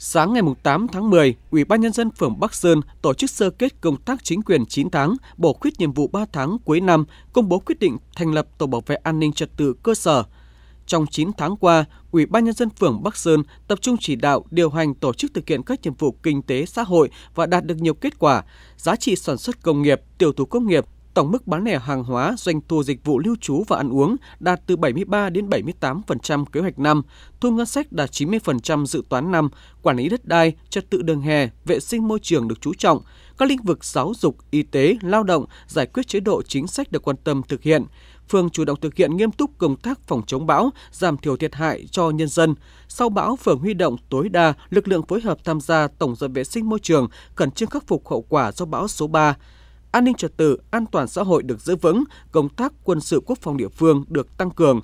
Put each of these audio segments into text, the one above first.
Sáng ngày 8 tháng 10, Ủy ban nhân dân phường Bắc Sơn tổ chức sơ kết công tác chính quyền 9 tháng, bổ khuyết nhiệm vụ 3 tháng cuối năm, công bố quyết định thành lập tổ bảo vệ an ninh trật tự cơ sở. Trong 9 tháng qua, Ủy ban nhân dân phường Bắc Sơn tập trung chỉ đạo, điều hành tổ chức thực hiện các nhiệm vụ kinh tế xã hội và đạt được nhiều kết quả. Giá trị sản xuất công nghiệp, tiểu thủ công nghiệp tổng mức bán lẻ hàng hóa, doanh thu dịch vụ lưu trú và ăn uống đạt từ 73 đến 78% kế hoạch năm, thu ngân sách đạt 90% dự toán năm, quản lý đất đai, trật tự đường hè, vệ sinh môi trường được chú trọng, các lĩnh vực giáo dục, y tế, lao động, giải quyết chế độ chính sách được quan tâm thực hiện. Phường chủ động thực hiện nghiêm túc công tác phòng chống bão, giảm thiểu thiệt hại cho nhân dân. Sau bão, phường huy động tối đa lực lượng phối hợp tham gia tổng dọn vệ sinh môi trường, khẩn trương khắc phục hậu quả do bão số 3 an ninh trật tự, an toàn xã hội được giữ vững, công tác quân sự quốc phòng địa phương được tăng cường.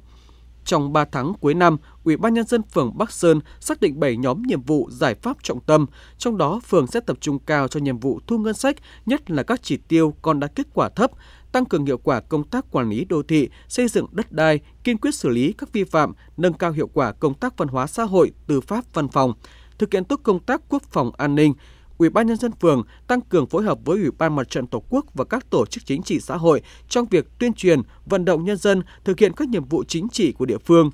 Trong 3 tháng cuối năm, Ủy ban nhân dân phường Bắc Sơn xác định 7 nhóm nhiệm vụ giải pháp trọng tâm, trong đó phường sẽ tập trung cao cho nhiệm vụ thu ngân sách, nhất là các chỉ tiêu còn đạt kết quả thấp, tăng cường hiệu quả công tác quản lý đô thị, xây dựng đất đai, kiên quyết xử lý các vi phạm, nâng cao hiệu quả công tác văn hóa xã hội, tư pháp văn phòng, thực hiện tốt công tác quốc phòng an ninh, Ủy ban nhân dân phường tăng cường phối hợp với Ủy ban Mặt trận Tổ quốc và các tổ chức chính trị xã hội trong việc tuyên truyền, vận động nhân dân thực hiện các nhiệm vụ chính trị của địa phương.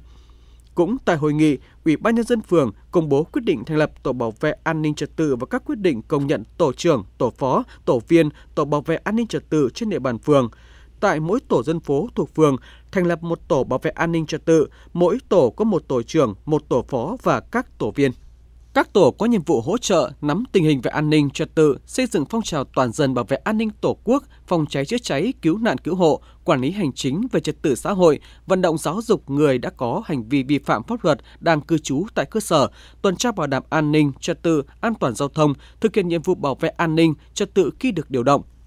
Cũng tại hội nghị, Ủy ban nhân dân phường công bố quyết định thành lập tổ bảo vệ an ninh trật tự và các quyết định công nhận tổ trưởng, tổ phó, tổ viên, tổ bảo vệ an ninh trật tự trên địa bàn phường. Tại mỗi tổ dân phố thuộc phường thành lập một tổ bảo vệ an ninh trật tự, mỗi tổ có một tổ trưởng, một tổ phó và các tổ viên. Các tổ có nhiệm vụ hỗ trợ nắm tình hình về an ninh trật tự, xây dựng phong trào toàn dân bảo vệ an ninh Tổ quốc, phòng cháy chữa cháy, cứu nạn cứu hộ, quản lý hành chính về trật tự xã hội, vận động giáo dục người đã có hành vi vi phạm pháp luật đang cư trú tại cơ sở, tuần tra bảo đảm an ninh trật tự, an toàn giao thông, thực hiện nhiệm vụ bảo vệ an ninh trật tự khi được điều động,